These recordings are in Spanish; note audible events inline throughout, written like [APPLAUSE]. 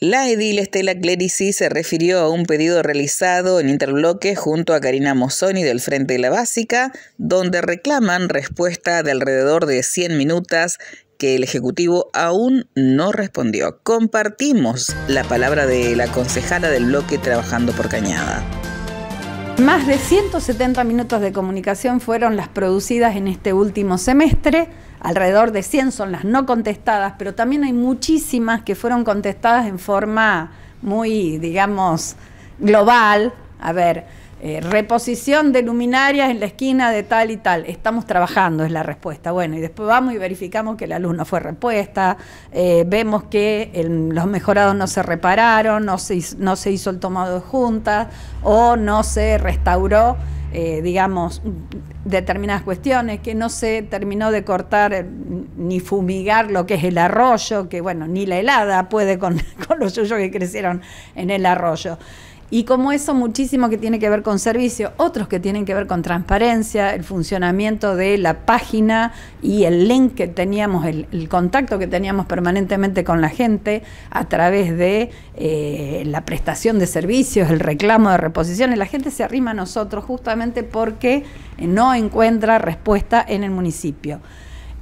La edil Estela Clerici se refirió a un pedido realizado en Interbloque junto a Karina Mozzoni del Frente de la Básica, donde reclaman respuesta de alrededor de 100 minutos que el Ejecutivo aún no respondió. Compartimos la palabra de la concejala del bloque Trabajando por Cañada. Más de 170 minutos de comunicación fueron las producidas en este último semestre. Alrededor de 100 son las no contestadas, pero también hay muchísimas que fueron contestadas en forma muy, digamos, global. A ver, eh, reposición de luminarias en la esquina de tal y tal. Estamos trabajando, es la respuesta. Bueno, y después vamos y verificamos que la luz no fue repuesta, eh, vemos que los mejorados no se repararon, no se, no se hizo el tomado de juntas o no se restauró. Eh, digamos, determinadas cuestiones, que no se terminó de cortar ni fumigar lo que es el arroyo, que bueno, ni la helada puede con, [LAUGHS] los suyos que crecieron en el arroyo. Y como eso muchísimo que tiene que ver con servicio, otros que tienen que ver con transparencia, el funcionamiento de la página y el link que teníamos, el, contacto que teníamos permanentemente con la gente a través de eh, la prestación de servicios, el reclamo de reposiciones. La gente se arrima a nosotros justamente porque no encuentra respuesta en el municipio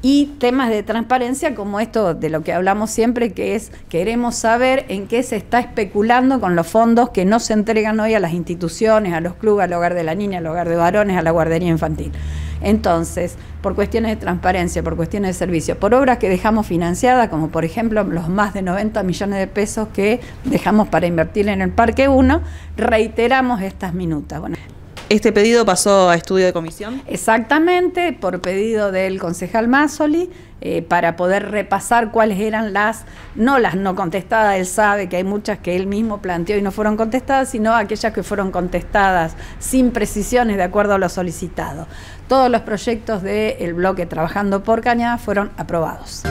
y temas de transparencia como esto de lo que hablamos siempre, que es queremos saber en qué se está especulando con los fondos que no se entregan hoy a las instituciones, a los clubes, al hogar de la niña, al hogar de varones, a la guardería infantil. Entonces, por cuestiones de transparencia, por cuestiones de servicio, por obras que dejamos financiadas, como por ejemplo los más de 90 millones de pesos que dejamos para invertir en el Parque 1, reiteramos estas minutas. Este pedido pasó a estudio de comisión. Exactamente, por pedido del concejal Mazzoli, eh, para poder repasar cuáles eran las, no las no contestadas, él sabe que hay muchas que él mismo planteó y no fueron contestadas, sino aquellas que fueron contestadas sin precisiones de acuerdo a lo solicitado. Todos los proyectos del bloque Trabajando por Cañada fueron aprobados.